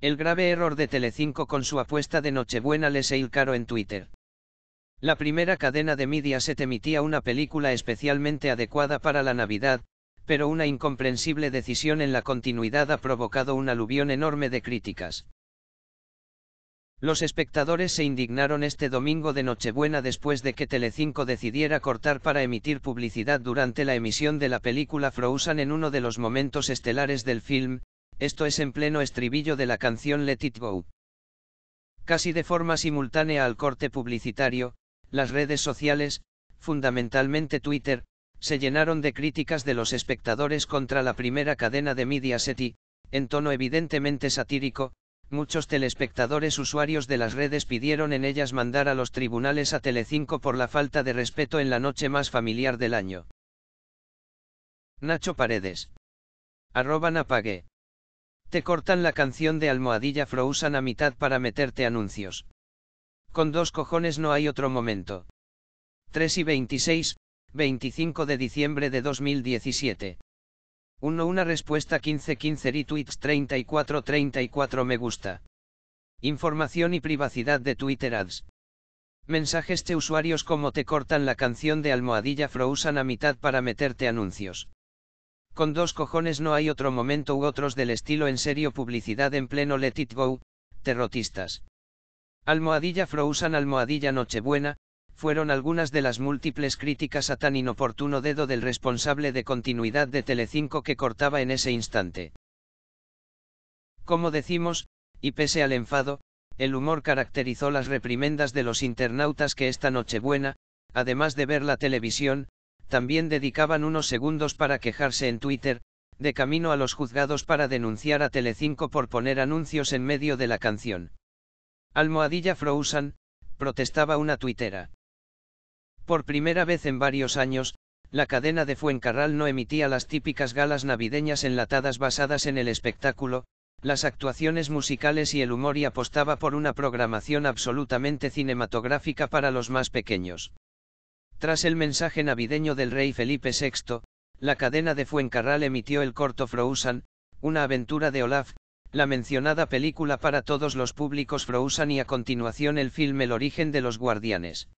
El grave error de Telecinco con su apuesta de Nochebuena les el caro en Twitter. La primera cadena de Mediaset emitía una película especialmente adecuada para la Navidad, pero una incomprensible decisión en la continuidad ha provocado un aluvión enorme de críticas. Los espectadores se indignaron este domingo de Nochebuena después de que Telecinco decidiera cortar para emitir publicidad durante la emisión de la película Frozen en uno de los momentos estelares del film, esto es en pleno estribillo de la canción Let It Go. Casi de forma simultánea al corte publicitario, las redes sociales, fundamentalmente Twitter, se llenaron de críticas de los espectadores contra la primera cadena de Media City, en tono evidentemente satírico, muchos telespectadores usuarios de las redes pidieron en ellas mandar a los tribunales a Telecinco por la falta de respeto en la noche más familiar del año. Nacho Paredes. Arroba Napague. Te cortan la canción de Almohadilla usan a mitad para meterte anuncios. Con dos cojones no hay otro momento. 3 y 26, 25 de diciembre de 2017. 1. Una respuesta 15 15 tweets 34 34 me gusta. Información y privacidad de Twitter Ads. Mensajes de usuarios como te cortan la canción de Almohadilla usan a mitad para meterte anuncios. Con dos cojones no hay otro momento u otros del estilo en serio publicidad en pleno Let It Go, terrotistas. Almohadilla Frozen Almohadilla Nochebuena, fueron algunas de las múltiples críticas a tan inoportuno dedo del responsable de continuidad de Telecinco que cortaba en ese instante. Como decimos, y pese al enfado, el humor caracterizó las reprimendas de los internautas que esta Nochebuena, además de ver la televisión, también dedicaban unos segundos para quejarse en Twitter, de camino a los juzgados para denunciar a Telecinco por poner anuncios en medio de la canción. Almohadilla Frousan, protestaba una tuitera. Por primera vez en varios años, la cadena de Fuencarral no emitía las típicas galas navideñas enlatadas basadas en el espectáculo, las actuaciones musicales y el humor y apostaba por una programación absolutamente cinematográfica para los más pequeños. Tras el mensaje navideño del rey Felipe VI, la cadena de Fuencarral emitió el corto Frozen, una aventura de Olaf, la mencionada película para todos los públicos Frozen y a continuación el filme El origen de los guardianes.